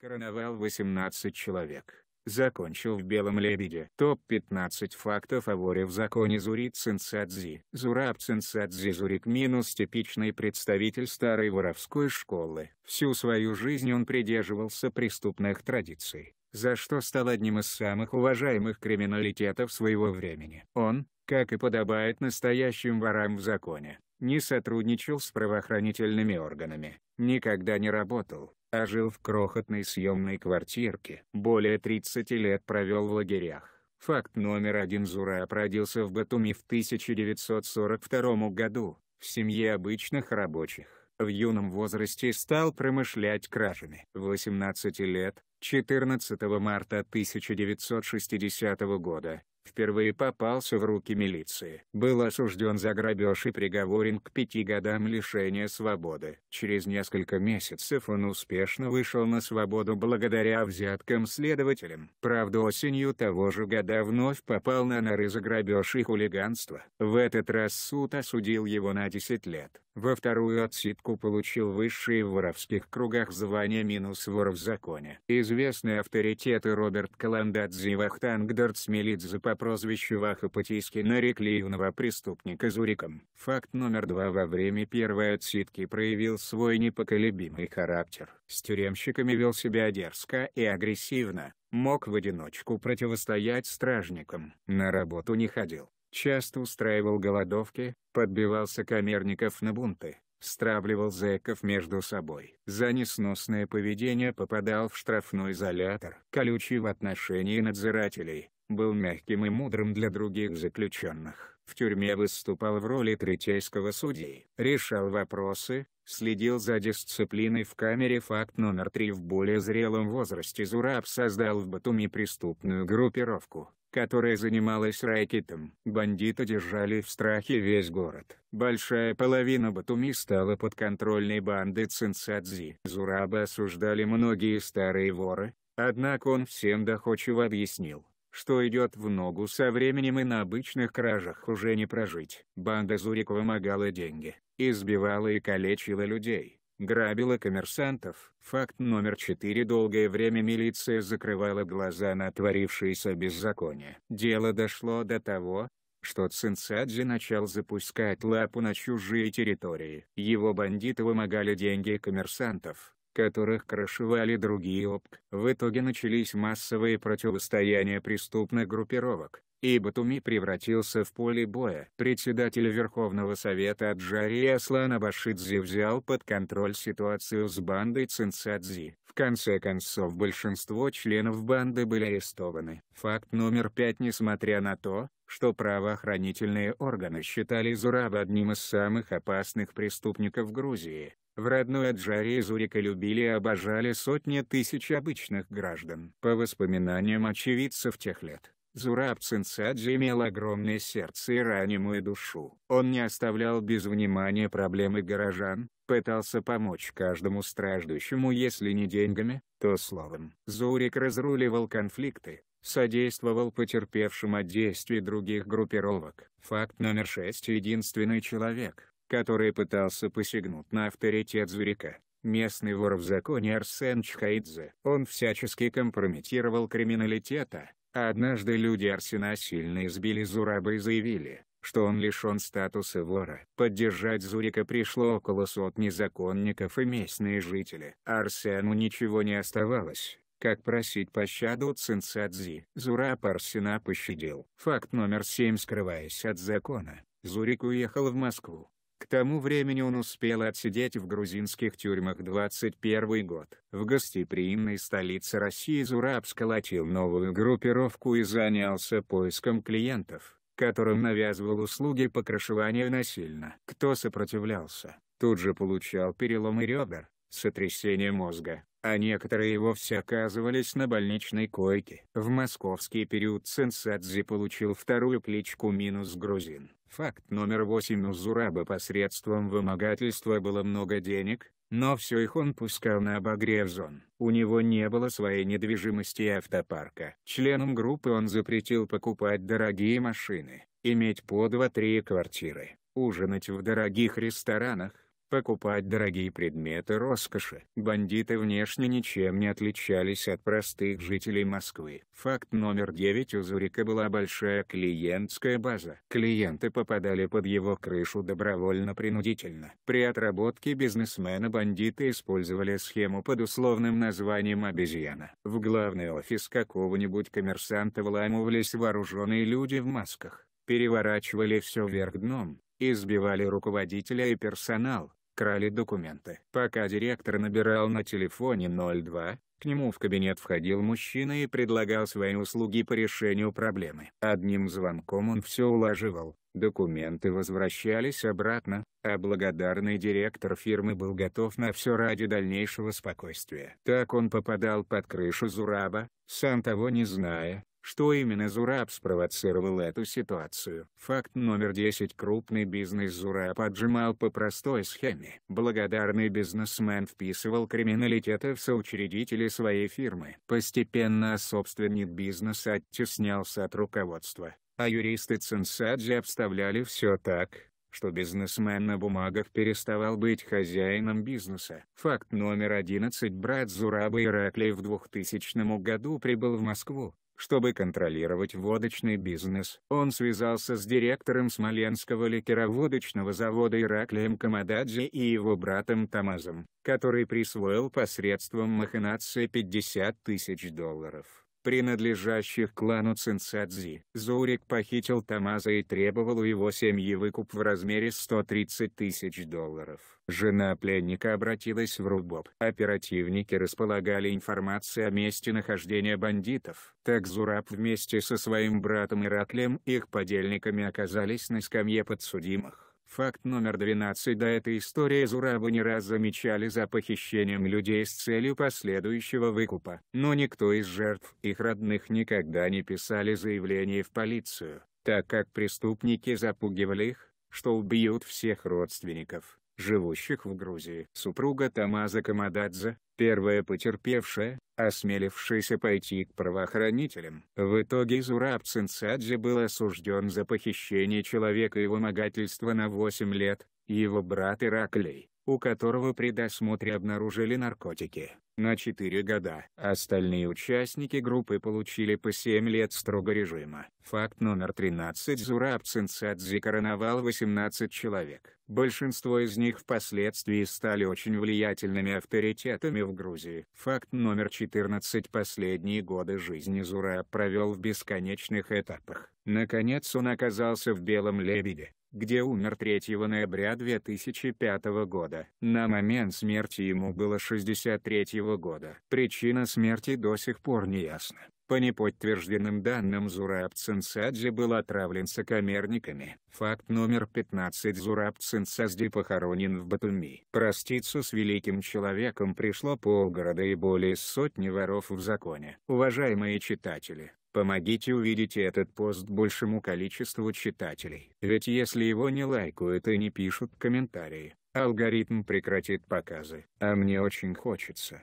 Короновал 18 человек. Закончил в «Белом лебеде». Топ-15 фактов о воре в законе Зурит Цинцадзи. Зураб Цинцадзи Зурик минус типичный представитель старой воровской школы. Всю свою жизнь он придерживался преступных традиций, за что стал одним из самых уважаемых криминалитетов своего времени. Он, как и подобает настоящим ворам в законе, не сотрудничал с правоохранительными органами, никогда не работал, а жил в крохотной съемной квартирке. Более 30 лет провел в лагерях. Факт номер один Зураб родился в Батуми в 1942 году, в семье обычных рабочих. В юном возрасте стал промышлять кражами. 18 лет, 14 марта 1960 года, впервые попался в руки милиции. Был осужден за грабеж и приговорен к пяти годам лишения свободы. Через несколько месяцев он успешно вышел на свободу благодаря взяткам следователям. Правда осенью того же года вновь попал на норы за грабеж и хулиганство. В этот раз суд осудил его на 10 лет. Во вторую отсидку получил высшие в воровских кругах звание минус вор в законе. Известные авторитеты Роберт Каландадзе и Вахтанг Дортсмелидзе по Прозвище Ваха-Путийский нарекли юного преступника Зуриком. Факт номер два во время первой отсидки проявил свой непоколебимый характер. С тюремщиками вел себя дерзко и агрессивно, мог в одиночку противостоять стражникам. На работу не ходил, часто устраивал голодовки, подбивался камерников на бунты стравливал зэков между собой. За несносное поведение попадал в штрафной изолятор. Колючий в отношении надзирателей, был мягким и мудрым для других заключенных. В тюрьме выступал в роли третейского судьи, решал вопросы, следил за дисциплиной в камере факт номер три в более зрелом возрасте Зураб создал в Батуми преступную группировку, которая занималась ракетом. Бандиты держали в страхе весь город. Большая половина Батуми стала подконтрольной банды Цинцадзи. Зураба осуждали многие старые воры, однако он всем доходчиво объяснил, что идет в ногу со временем и на обычных кражах уже не прожить. Банда Зурик вымогала деньги, избивала и калечила людей, грабила коммерсантов. Факт номер четыре. Долгое время милиция закрывала глаза на творившееся беззаконие. Дело дошло до того, что Цинцадзе начал запускать лапу на чужие территории. Его бандиты вымогали деньги коммерсантов, которых крышевали другие ОПК. В итоге начались массовые противостояния преступных группировок, и Батуми превратился в поле боя. Председатель Верховного Совета Аджари Аслан Абашидзе взял под контроль ситуацию с бандой Цинцадзи. В конце концов большинство членов банды были арестованы. Факт номер пять Несмотря на то, что правоохранительные органы считали Зураба одним из самых опасных преступников Грузии. В родной Аджарии Зурика любили и обожали сотни тысяч обычных граждан. По воспоминаниям очевидцев тех лет, Зураб Цинцадзе имел огромное сердце и ранимую душу. Он не оставлял без внимания проблемы горожан, пытался помочь каждому страждущему если не деньгами, то словом. Зурик разруливал конфликты, содействовал потерпевшим от действий других группировок. Факт номер 6 Единственный человек, который пытался посягнуть на авторитет Зурика, местный вор в законе Арсен Чхаидзе. Он всячески компрометировал криминалитета, а однажды люди Арсена сильно избили Зураба и заявили, что он лишен статуса вора. Поддержать Зурика пришло около сотни законников и местные жители. Арсену ничего не оставалось, как просить пощаду Цинцадзи? Зура Парсина пощадил. Факт номер семь скрываясь от закона, Зурик уехал в Москву. К тому времени он успел отсидеть в грузинских тюрьмах 21 год. В гостеприимной столице России Зураб сколотил новую группировку и занялся поиском клиентов, которым навязывал услуги покрашивания насильно. Кто сопротивлялся, тут же получал переломы ребер, сотрясение мозга, а некоторые и вовсе оказывались на больничной койке. В московский период Сенсадзе получил вторую кличку «Минус грузин». Факт номер восемь у Зураба посредством вымогательства было много денег, но все их он пускал на обогрев зон. У него не было своей недвижимости и автопарка. Членам группы он запретил покупать дорогие машины, иметь по два-три квартиры, ужинать в дорогих ресторанах, покупать дорогие предметы роскоши. Бандиты внешне ничем не отличались от простых жителей Москвы. Факт номер 9 у Зурика была большая клиентская база. Клиенты попадали под его крышу добровольно-принудительно. При отработке бизнесмена бандиты использовали схему под условным названием «обезьяна». В главный офис какого-нибудь коммерсанта вламывались вооруженные люди в масках переворачивали все вверх дном, избивали руководителя и персонал, крали документы. Пока директор набирал на телефоне 02, к нему в кабинет входил мужчина и предлагал свои услуги по решению проблемы. Одним звонком он все улаживал, документы возвращались обратно, а благодарный директор фирмы был готов на все ради дальнейшего спокойствия. Так он попадал под крышу Зураба, сам того не зная, что именно Зураб спровоцировал эту ситуацию? Факт номер 10. Крупный бизнес Зураб отжимал по простой схеме. Благодарный бизнесмен вписывал криминалитета в соучредители своей фирмы. Постепенно собственник бизнеса оттеснялся от руководства, а юристы Цинсаджи обставляли все так, что бизнесмен на бумагах переставал быть хозяином бизнеса. Факт номер 11. Брат Зураба Ираклий в 2000 году прибыл в Москву, чтобы контролировать водочный бизнес, он связался с директором Смоленского ликероводочного завода Ираклием Камададзе и его братом Тамазом, который присвоил посредством махинации 50 тысяч долларов принадлежащих клану Цинцадзи. Зурик похитил Тамаза и требовал у его семьи выкуп в размере 130 тысяч долларов. Жена пленника обратилась в Рубоб. Оперативники располагали информацией о месте нахождения бандитов. Так Зураб вместе со своим братом Ираклем и их подельниками оказались на скамье подсудимых. Факт номер 12. До этой истории Зурабы не раз замечали за похищением людей с целью последующего выкупа. Но никто из жертв их родных никогда не писали заявление в полицию, так как преступники запугивали их, что убьют всех родственников, живущих в Грузии. Супруга Тамаза Камададзе, первая потерпевшая, осмелившийся пойти к правоохранителям. В итоге Зураб Цинцадзе был осужден за похищение человека и вымогательство на 8 лет, его брат Ираклей, у которого при досмотре обнаружили наркотики, на 4 года. Остальные участники группы получили по 7 лет строго режима. Факт номер 13 Зураб Цинцадзе короновал 18 человек. Большинство из них впоследствии стали очень влиятельными авторитетами в Грузии. Факт номер 14 Последние годы жизни Зураб провел в бесконечных этапах. Наконец он оказался в «Белом лебеде» где умер 3 ноября 2005 года. На момент смерти ему было 63 года. Причина смерти до сих пор не ясна. По неподтвержденным данным Зураб Цинцадзе был отравлен сокамерниками. Факт номер 15 Зураб Цинцадзе похоронен в Батуми. Проститься с великим человеком пришло полгорода и более сотни воров в законе. Уважаемые читатели, Помогите увидеть этот пост большему количеству читателей. Ведь если его не лайкают и не пишут комментарии, алгоритм прекратит показы. А мне очень хочется,